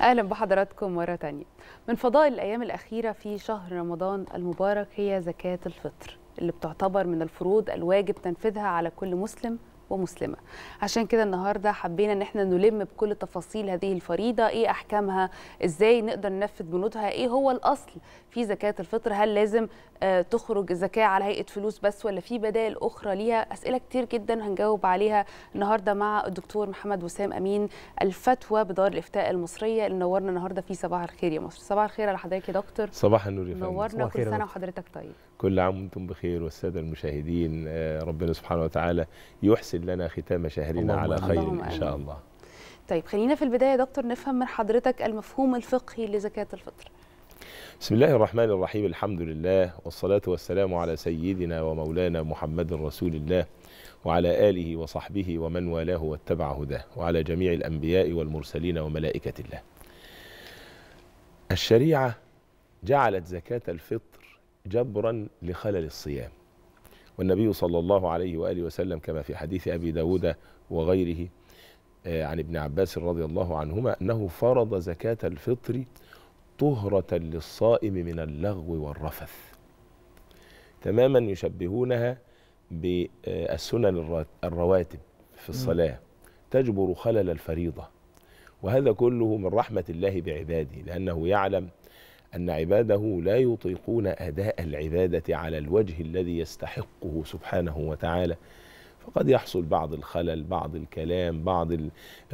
اهلا بحضراتكم مره تانية من فضاء الايام الاخيره في شهر رمضان المبارك هي زكاه الفطر اللي بتعتبر من الفروض الواجب تنفيذها على كل مسلم ومسلمة عشان كده النهاردة حبينا ان احنا نلم بكل تفاصيل هذه الفريضة ايه احكامها ازاي نقدر ننفذ بنودها ايه هو الاصل في زكاة الفطر هل لازم آه، تخرج الزكاة على هيئة فلوس بس ولا في بدائل اخرى ليها اسئلة كتير جدا هنجاوب عليها النهاردة مع الدكتور محمد وسام امين الفتوى بدار الافتاء المصرية اللي نورنا النهاردة في صباح الخير يا مصر صباح الخير على حضرتك يا دكتور صباح النور يا فندم نورنا كل سنة وحضرتك طيب كل عام وانتم بخير والسادة المشاهدين آه، ربنا سبحانه وتعالى يحسن يسهل لنا ختام شهرنا على خير إن شاء الله طيب خلينا في البداية يا دكتور نفهم من حضرتك المفهوم الفقهي لزكاة الفطر بسم الله الرحمن الرحيم الحمد لله والصلاة والسلام على سيدنا ومولانا محمد رسول الله وعلى آله وصحبه ومن والاه واتبع هداه وعلى جميع الأنبياء والمرسلين وملائكة الله الشريعة جعلت زكاة الفطر جبرا لخلل الصيام والنبي صلى الله عليه وآله وسلم كما في حديث أبي داود وغيره آه، عن ابن عباس رضي الله عنهما أنه فرض زكاة الفطر طهرة للصائم من اللغو والرفث تماما يشبهونها بالسنن الرواتب في الصلاة تجبر خلل الفريضة وهذا كله من رحمة الله بعباده لأنه يعلم أن عباده لا يطيقون أداء العبادة على الوجه الذي يستحقه سبحانه وتعالى فقد يحصل بعض الخلل بعض الكلام بعض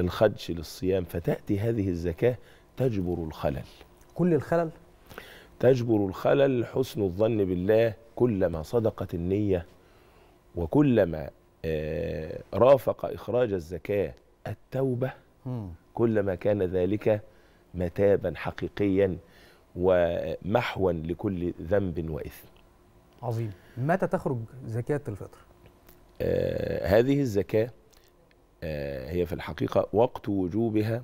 الخدش للصيام فتأتي هذه الزكاة تجبر الخلل كل الخلل؟ تجبر الخلل حسن الظن بالله كلما صدقت النية وكلما آه، رافق إخراج الزكاة التوبة كلما كان ذلك متابا حقيقيا ومحوا لكل ذنب وإثم عظيم متى تخرج زكاة الفطر؟ آه هذه الزكاة آه هي في الحقيقة وقت وجوبها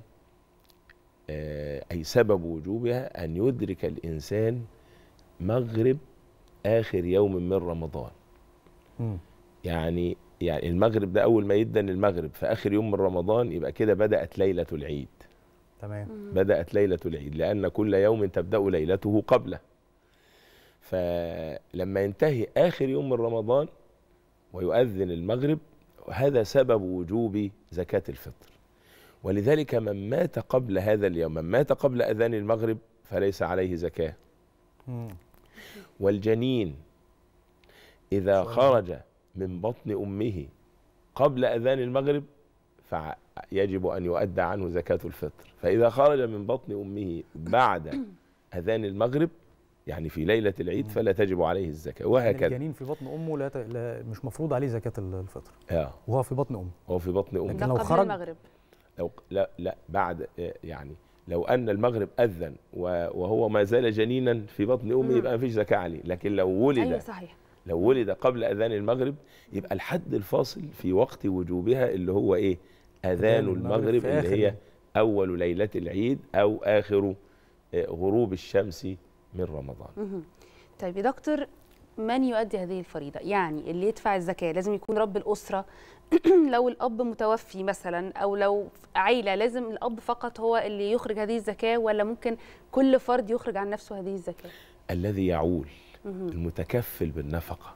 آه أي سبب وجوبها أن يدرك الإنسان مغرب آخر يوم من رمضان م. يعني يعني المغرب ده أول ما يدن المغرب في آخر يوم من رمضان يبقى كده بدأت ليلة العيد تمام بدأت ليلة العيد لأن كل يوم تبدأ ليلته قبله فلما ينتهي آخر يوم من رمضان ويؤذن المغرب هذا سبب وجوب زكاة الفطر ولذلك من مات قبل هذا اليوم من مات قبل أذان المغرب فليس عليه زكاة والجنين إذا خرج من بطن أمه قبل أذان المغرب يجب أن يؤدى عنه زكاة الفطر فإذا خرج من بطن أمه بعد أذان المغرب يعني في ليلة العيد فلا تجب عليه الزكاة وهكذا يعني الجنين في بطن أمه لا, ت... لا مش مفروض عليه زكاة الفطر آه. وهو في بطن أمه هو في بطن أمه لكن لو خرج المغرب لو لا لا بعد آه، يعني لو أن المغرب أذن وهو ما زال جنينا في بطن أمه يبقى ما فيش زكاة عليه لكن لو ولد أيوة صحيح لو ولد قبل أذان المغرب يبقى الحد الفاصل في وقت وجوبها اللي هو إيه اذان المغرب اللي هي اول ليله العيد او اخر آه، غروب الشمس من رمضان طيب يا دكتور من يؤدي هذه الفريضه يعني اللي يدفع الزكاه لازم يكون رب الاسره لو الاب متوفي مثلا او لو عيله لازم الاب فقط هو اللي يخرج هذه الزكاه ولا ممكن كل فرد يخرج عن نفسه هذه الزكاه الذي يعول المتكفل بالنفقه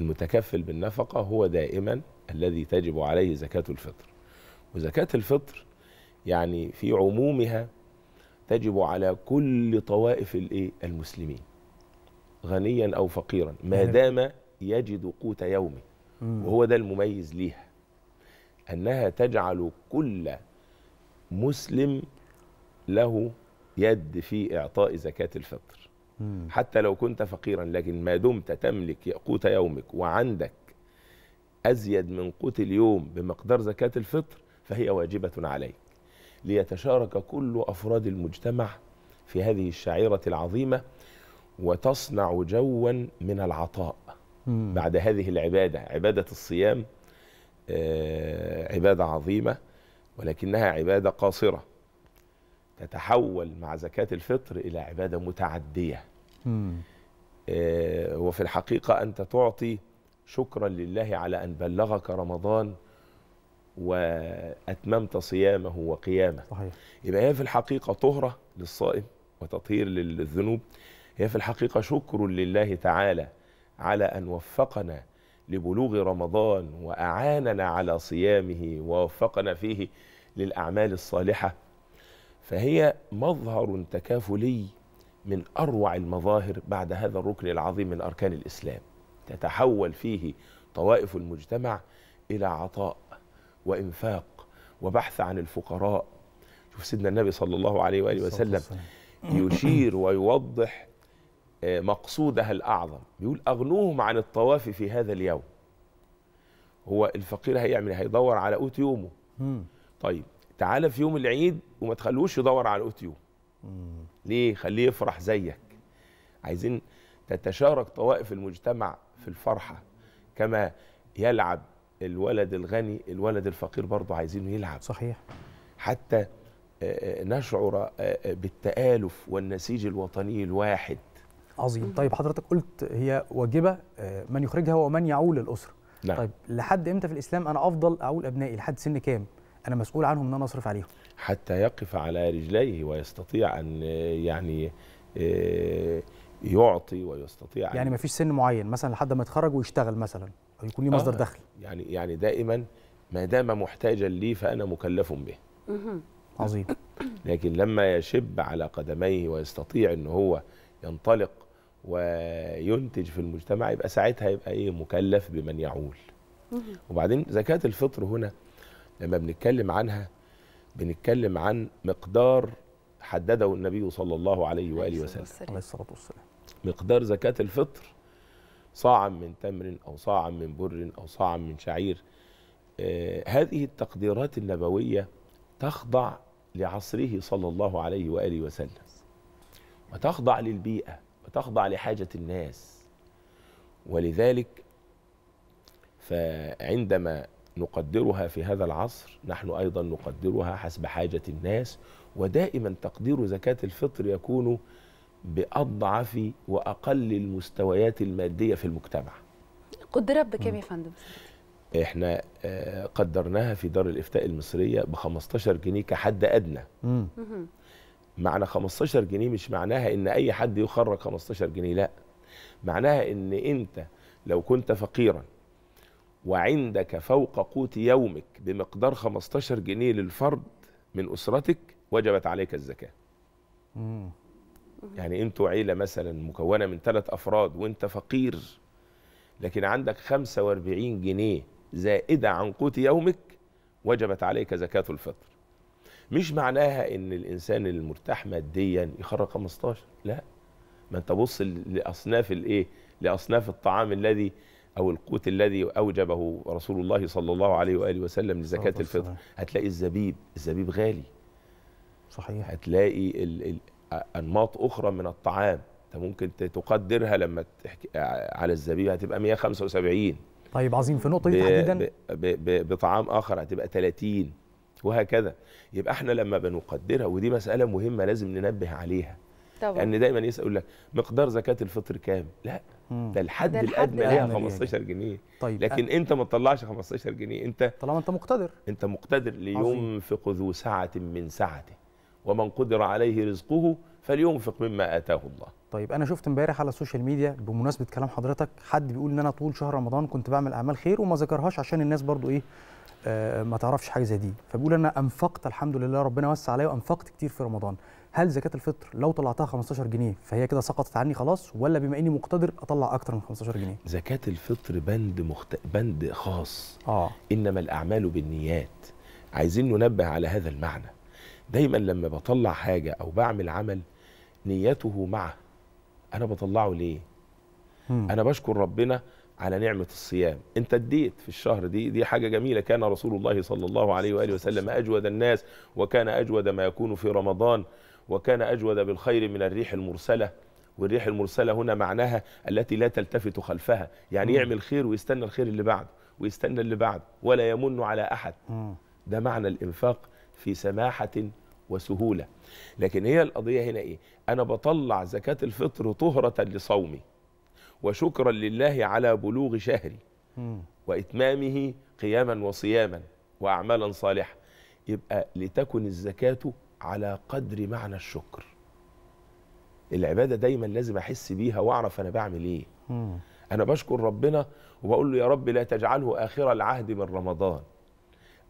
المتكفل بالنفقة هو دائما الذي تجب عليه زكاة الفطر وزكاة الفطر يعني في عمومها تجب على كل طوائف الايه المسلمين غنيا او فقيرا ما دام يجد قوت يومه وهو ده المميز ليها انها تجعل كل مسلم له يد في اعطاء زكاه الفطر حتى لو كنت فقيرا لكن ما دمت تملك قوت يومك وعندك أزيد من قوت اليوم بمقدار زكاة الفطر فهي واجبة عليك ليتشارك كل أفراد المجتمع في هذه الشعيرة العظيمة وتصنع جوا من العطاء مم. بعد هذه العبادة عبادة الصيام آه، عبادة عظيمة ولكنها عبادة قاصرة تتحول مع زكاة الفطر إلى عبادة متعدية آه، وفي الحقيقة أنت تعطي شكرا لله على أن بلغك رمضان وأتممت صيامه وقيامه صحيح. يبقى هي في الحقيقة طهرة للصائم وتطهير للذنوب هي في الحقيقة شكر لله تعالى على أن وفقنا لبلوغ رمضان وأعاننا على صيامه ووفقنا فيه للأعمال الصالحة فهي مظهر تكافلي من اروع المظاهر بعد هذا الركن العظيم من اركان الاسلام تتحول فيه طوائف المجتمع الى عطاء وانفاق وبحث عن الفقراء شوف سيدنا النبي صلى الله عليه واله وسلم يشير ويوضح آه، مقصودها الاعظم بيقول اغنوهم عن الطواف في هذا اليوم هو الفقير هيعمل هيدور على قوت يومه طيب تعالى في يوم العيد وما تخلوش يدور على الاوتيوب ليه خليه يفرح زيك عايزين تتشارك طوائف المجتمع في الفرحه كما يلعب الولد الغني الولد الفقير برضه عايزينه يلعب صحيح حتى آه، آه، نشعر آه، بالتآلف والنسيج الوطني الواحد عظيم طيب حضرتك قلت هي واجبة من يخرجها ومن يعول الأسرة نعم. طيب لحد إمتى في الإسلام أنا أفضل أعول أبنائي لحد سن كام انا مسؤول عنهم ان انا اصرف عليهم حتى يقف على رجليه ويستطيع ان يعني آه، يعطي ويستطيع يعني ما فيش سن معين مثلا لحد ما يتخرج ويشتغل مثلا او يكون لي مصدر آه دخل يعني يعني دائما ما دام محتاجا لي فانا مكلف به عظيم لكن لما يشب على قدميه ويستطيع ان هو ينطلق وينتج في المجتمع يبقى ساعتها يبقى ايه مكلف بمن يعول وبعدين زكاه الفطر هنا لما بنتكلم عنها بنتكلم عن مقدار حدده النبي صلى الله عليه واله وسلم عليه الصلاه والسلام مقدار زكاه الفطر صاعا من تمر او صاعا من بر او صاعا من شعير آه، هذه التقديرات النبويه تخضع لعصره صلى الله عليه واله وسلم وتخضع للبيئه وتخضع لحاجه الناس ولذلك فعندما نقدرها في هذا العصر نحن ايضا نقدرها حسب حاجه الناس ودائما تقدير زكاه الفطر يكون باضعف واقل المستويات الماديه في المجتمع قدرت بكام يا فندم احنا آه، قدرناها في دار الافتاء المصريه ب 15 جنيه كحد ادنى مم. معنى 15 جنيه مش معناها ان اي حد يخرج 15 جنيه لا معناها ان انت لو كنت فقيرا وعندك فوق قوت يومك بمقدار 15 جنيه للفرد من أسرتك وجبت عليك الزكاة مم. يعني انتوا عيلة مثلا مكونة من ثلاث أفراد وانت فقير لكن عندك 45 جنيه زائدة عن قوت يومك وجبت عليك زكاة الفطر مش معناها ان الانسان المرتاح ماديا يخرج 15 لا ما انت بص لاصناف الايه لاصناف الطعام الذي او القوت الذي اوجبه رسول الله صلى الله عليه واله وسلم لزكاه الفطر هتلاقي الزبيب الزبيب غالي صحيح هتلاقي الـ الـ انماط اخرى من الطعام انت ممكن تقدرها لما تحكي على الزبيب هتبقى 175 طيب عظيم في النقطه دي تحديدا بطعام اخر هتبقى 30 وهكذا يبقى احنا لما بنقدرها ودي مساله مهمه لازم ننبه عليها طبعا. لان يعني دايما يسال لك مقدار زكاه الفطر كام لا ده الحد الادنى هي 15 جنيه طيب لكن أه. انت ما تطلعش 15 جنيه انت طالما انت مقتدر انت مقتدر لينفق ذو سعه من سعته ومن قدر عليه رزقه فلينفق مما اتاه الله طيب انا شفت امبارح على السوشيال ميديا بمناسبه كلام حضرتك حد بيقول ان انا طول شهر رمضان كنت بعمل اعمال خير وما ذكرهاش عشان الناس برضو ايه آه، ما تعرفش حاجه زي دي فبيقول انا انفقت الحمد لله ربنا وسع عليا وانفقت كتير في رمضان هل زكاه الفطر لو طلعتها 15 جنيه فهي كده سقطت عني خلاص ولا بما اني مقتدر اطلع اكتر من 15 جنيه زكاه الفطر بند مخت... بند خاص اه انما الاعمال بالنيات عايزين ننبه على هذا المعنى دايما لما بطلع حاجه او بعمل عمل نيته معه انا بطلعه ليه مم. انا بشكر ربنا على نعمه الصيام انت اديت في الشهر دي دي حاجه جميله كان رسول الله صلى الله عليه واله وسلم اجود الناس وكان اجود ما يكون في رمضان وكان أجود بالخير من الريح المرسلة والريح المرسلة هنا معناها التي لا تلتفت خلفها يعني مم. يعمل خير ويستنى الخير اللي بعده ويستنى اللي بعده ولا يمن على أحد مم. ده معنى الإنفاق في سماحة وسهولة لكن هي القضية هنا إيه أنا بطلع زكاة الفطر طهرة لصومي وشكرا لله على بلوغ شهري وإتمامه قياما وصياما وأعمالا صالحة يبقى لتكن الزكاة على قدر معنى الشكر العبادة دايما لازم أحس بيها وأعرف أنا بعمل إيه أنا بشكر ربنا وبقول له يا رب لا تجعله آخر العهد من رمضان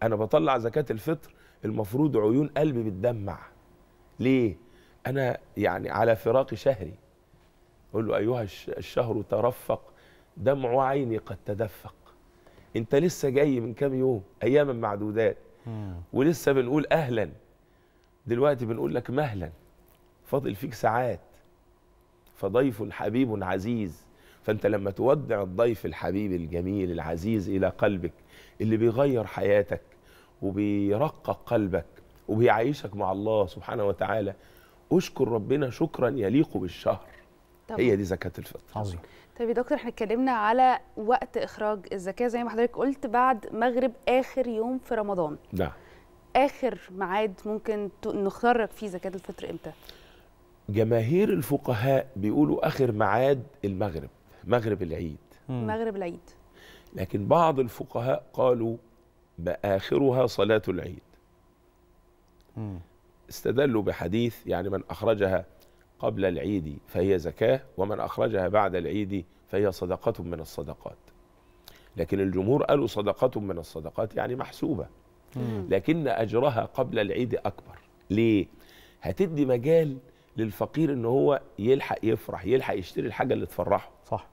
أنا بطلع زكاة الفطر المفروض عيون قلبي بتدمع ليه؟ أنا يعني على فراق شهري أقول له أيها الشهر ترفق دمع عيني قد تدفق أنت لسه جاي من كام يوم أياما معدودات ولسه بنقول أهلاً دلوقتي بنقول لك مهلا فاضل فيك ساعات فضيف حبيب عزيز فانت لما تودع الضيف الحبيب الجميل العزيز الى قلبك اللي بيغير حياتك وبيرقق قلبك وبيعيشك مع الله سبحانه وتعالى اشكر ربنا شكرا يليق بالشهر طبعا. هي دي زكاه الفطر عظيم طيب يا دكتور احنا اتكلمنا على وقت اخراج الزكاه زي ما حضرتك قلت بعد مغرب اخر يوم في رمضان نعم اخر ميعاد ممكن نخرج فيه زكاه الفطر امتى جماهير الفقهاء بيقولوا اخر ميعاد المغرب مغرب العيد مغرب العيد لكن بعض الفقهاء قالوا باخرها صلاه العيد استدلوا بحديث يعني من اخرجها قبل العيد فهي زكاه ومن اخرجها بعد العيد فهي صدقه من الصدقات لكن الجمهور قالوا صدقه من الصدقات يعني محسوبه لكن أجرها قبل العيد أكبر ليه؟ هتدي مجال للفقير ان هو يلحق يفرح يلحق يشتري الحاجه اللي تفرحه صح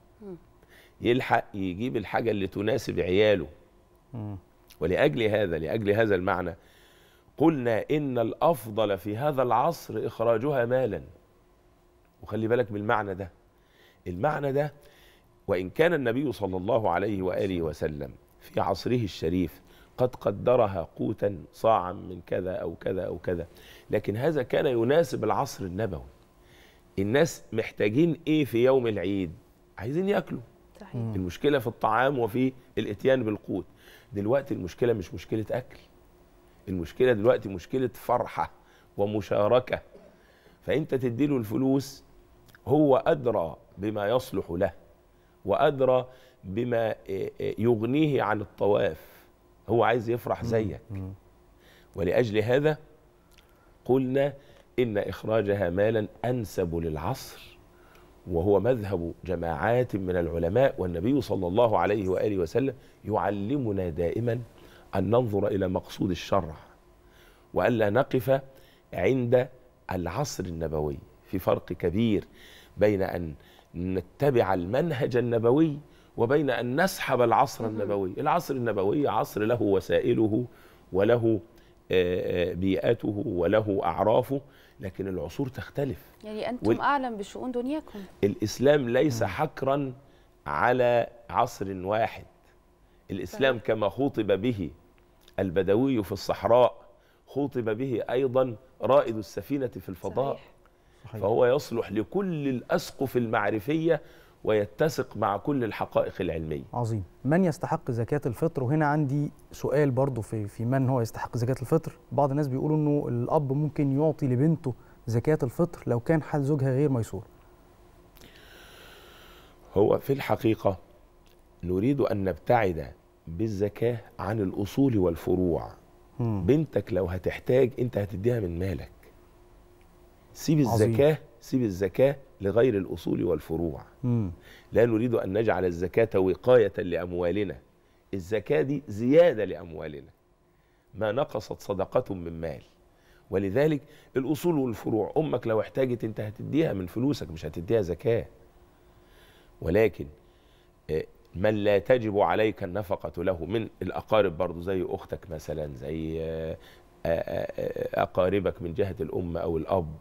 يلحق يجيب الحاجه اللي تناسب عياله ولاجل هذا لاجل هذا المعنى قلنا ان الافضل في هذا العصر اخراجها مالا وخلي بالك من المعنى ده المعنى ده وان كان النبي صلى الله عليه واله وسلم في عصره الشريف قد قدرها قوتا صاعا من كذا أو كذا أو كذا لكن هذا كان يناسب العصر النبوي الناس محتاجين إيه في يوم العيد عايزين يأكلوا صحيح. المشكلة في الطعام وفي الاتيان بالقوت دلوقتي المشكلة مش مشكلة أكل المشكلة دلوقتي مشكلة فرحة ومشاركة فأنت تديله الفلوس هو أدرى بما يصلح له وأدرى بما آه، آه، يغنيه عن الطواف هو عايز يفرح زيك ولأجل هذا قلنا إن إخراجها مالا أنسب للعصر وهو مذهب جماعات من العلماء والنبي صلى الله عليه وآله وسلم يعلمنا دائما أن ننظر إلى مقصود الشرع وألا نقف عند العصر النبوي في فرق كبير بين أن نتبع المنهج النبوي وبين أن نسحب العصر النبوي العصر النبوي عصر له وسائله وله آه، آه، بيئته وله أعرافه لكن العصور تختلف يعني أنتم وال... أعلم بشؤون دنياكم الإسلام ليس حكرا على عصر واحد الإسلام كما خطب به البدوي في الصحراء خطب به أيضا رائد السفينة في الفضاء صحيح. فهو يصلح لكل الأسقف المعرفية ويتسق مع كل الحقائق العلميه. عظيم، من يستحق زكاه الفطر؟ وهنا عندي سؤال برضه في في من هو يستحق زكاه الفطر؟ بعض الناس بيقولوا انه الاب ممكن يعطي لبنته زكاه الفطر لو كان حال زوجها غير ميسور. هو في الحقيقه نريد ان نبتعد بالزكاه عن الاصول والفروع. هم. بنتك لو هتحتاج انت هتديها من مالك. سيب الزكاه عظيم. سيب الزكاه لغير الأصول والفروع م. لا نريد أن نجعل الزكاة وقاية لأموالنا الزكاة دي زيادة لأموالنا ما نقصت صدقة من مال ولذلك الأصول والفروع أمك لو احتاجت أنت هتديها من فلوسك مش هتديها زكاة ولكن آه، من لا تجب عليك النفقة له من الأقارب برضو زي أختك مثلا زي آه، آه، أقاربك من جهة الأم أو الأب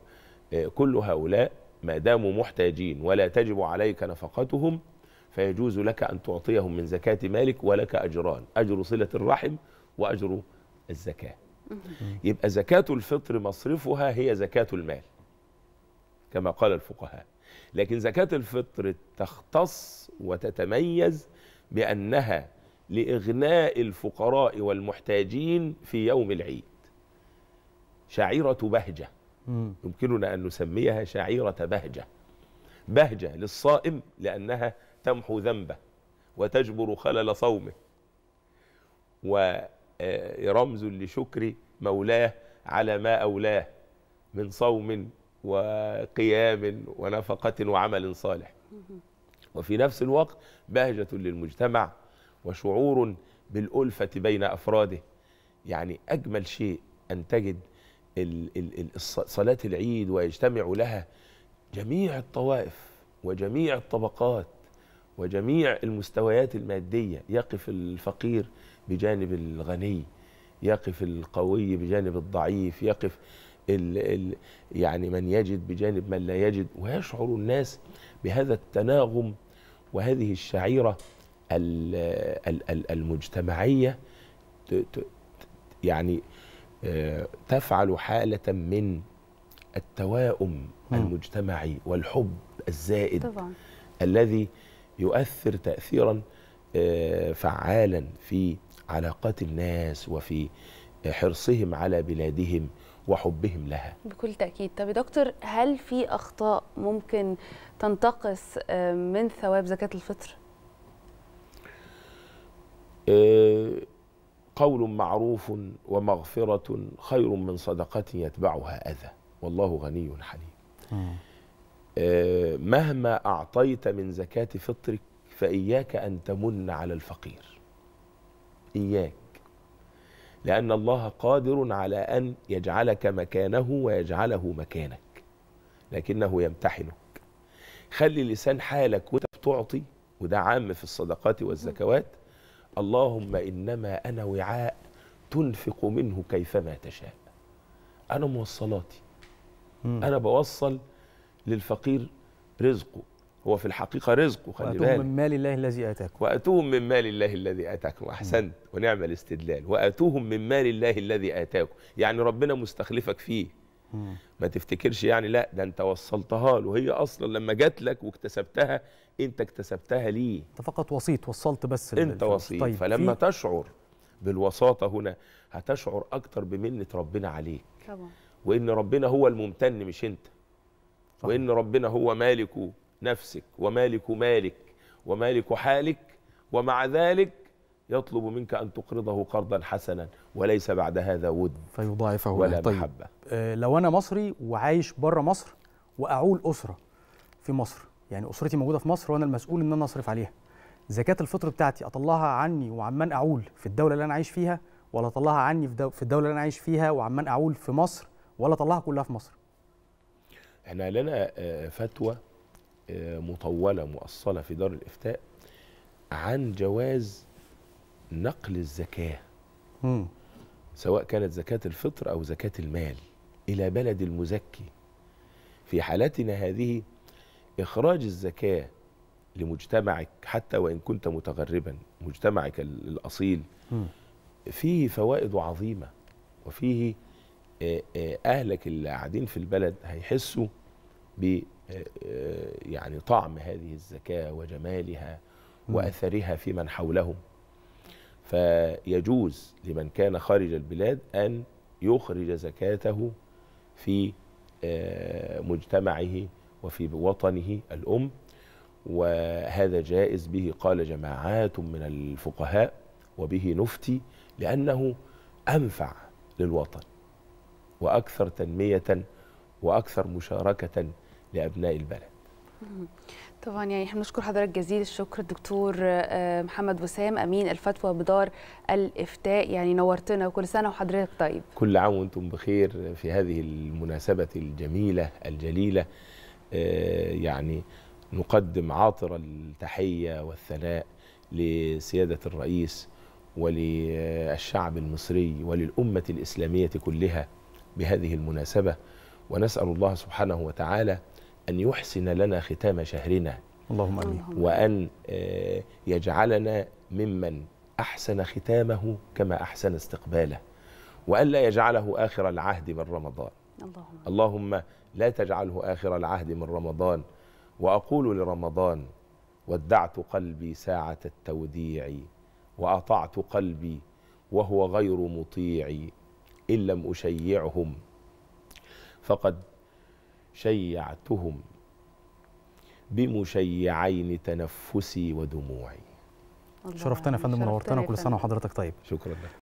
كل هؤلاء ما داموا محتاجين ولا تجب عليك نفقتهم فيجوز لك أن تعطيهم من زكاة مالك ولك أجران أجر صلة الرحم وأجر الزكاة يبقى زكاة الفطر مصرفها هي زكاة المال كما قال الفقهاء لكن زكاة الفطر تختص وتتميز بأنها لإغناء الفقراء والمحتاجين في يوم العيد شعيرة بهجة يمكننا أن نسميها شعيرة بهجة بهجة للصائم لأنها تمحو ذنبه وتجبر خلل صومه ورمز آه، لشكر مولاه على ما أولاه من صوم وقيام ونفقة وعمل صالح وفي نفس الوقت بهجة للمجتمع وشعور بالألفة بين أفراده يعني أجمل شيء أن تجد صلاة العيد ويجتمع لها جميع الطوائف وجميع الطبقات وجميع المستويات المادية يقف الفقير بجانب الغني يقف القوي بجانب الضعيف يقف ال ال يعني من يجد بجانب من لا يجد ويشعر الناس بهذا التناغم وهذه الشعيرة الـ ال ال المجتمعية يعني تفعل حالة من التواؤم المجتمعي والحب الزائد طبعا. الذي يؤثر تأثيرا آه، فعالا في علاقات الناس وفي حرصهم على بلادهم وحبهم لها بكل تأكيد طب يا دكتور هل في أخطاء ممكن تنتقص آه، من ثواب زكاة الفطر؟ أه قول معروف ومغفرة خير من صدقة يتبعها أذى والله غني حليم آه. آه، مهما أعطيت من زكاة فطرك فإياك أن تمن على الفقير إياك لأن الله قادر على أن يجعلك مكانه ويجعله مكانك لكنه يمتحنك خلي لسان حالك وتعطي وده عام في الصدقات والزكوات اللهم إنما أنا وعاء تنفق منه كيفما تشاء أنا موصلاتي مم. أنا بوصل للفقير رزقه هو في الحقيقة رزقه خلي بالك وأتوهم من مال الله الذي آتاكم وأتوهم من مال الله الذي آتاكم أحسنت ونعم الاستدلال وأتوهم من مال الله الذي آتاكم يعني ربنا مستخلفك فيه ما تفتكرش يعني لا ده انت وصلتها له هي اصلا لما جات لك واكتسبتها انت اكتسبتها ليه انت فقط وسيط وصلت بس انت وسيط طيب فلما تشعر بالوساطه هنا هتشعر اكتر بمنه ربنا عليك طبعا وان ربنا هو الممتن مش انت طبعا. وان ربنا هو مالك نفسك ومالك مالك ومالك حالك ومع ذلك يطلب منك أن تقرضه قرضا حسنا وليس بعد هذا ود فيضاعفه ولا طيب. محبة آه، لو أنا مصري وعايش بره مصر وأعول أسرة في مصر يعني أسرتي موجودة في مصر وأنا المسؤول إن أنا أصرف عليها زكاة الفطر بتاعتي أطلعها عني وعمان أعول في الدولة اللي أنا عايش فيها ولا أطلعها عني في الدولة اللي أنا عايش فيها وعمان أعول في مصر ولا أطلعها كلها في مصر احنا لنا آه، فتوى آه، مطولة مؤصلة في دار الإفتاء عن جواز نقل الزكاه مم. سواء كانت زكاه الفطر او زكاه المال الى بلد المزكي في حالتنا هذه اخراج الزكاه لمجتمعك حتى وان كنت متغربا مجتمعك الاصيل فيه فوائد عظيمه وفيه آه، آه، اهلك اللي قاعدين في البلد هيحسوا ب آه، يعني طعم هذه الزكاه وجمالها واثرها في من حولهم فيجوز لمن كان خارج البلاد أن يخرج زكاته في آه، مجتمعه وفي وطنه الأم وهذا جائز به قال جماعات من الفقهاء وبه نفتي لأنه أنفع للوطن وأكثر تنمية وأكثر مشاركة لأبناء البلد طبعا يعني احنا بنشكر حضرتك جزيل الشكر الدكتور آه، محمد وسام امين الفتوى بدار الافتاء يعني نورتنا وكل سنه وحضرتك طيب كل عام وانتم بخير في هذه المناسبه الجميله الجليله آه، يعني نقدم عاطر التحيه والثناء لسياده الرئيس وللشعب المصري وللامه الاسلاميه كلها بهذه المناسبه ونسال الله سبحانه وتعالى أن يحسن لنا ختام شهرنا اللهم امين وان آه، يجعلنا ممن احسن ختامه كما احسن استقباله وان لا يجعله اخر العهد من رمضان اللهم, اللهم لا تجعله اخر العهد من رمضان واقول لرمضان ودعت قلبي ساعه التوديع واطعت قلبي وهو غير مطيع ان لم اشيعهم فقد شيعتهم بمشيعين تنفسي ودموعي شرفتنا يا فندم ونورتنا كل سنه وحضرتك طيب شكرا لك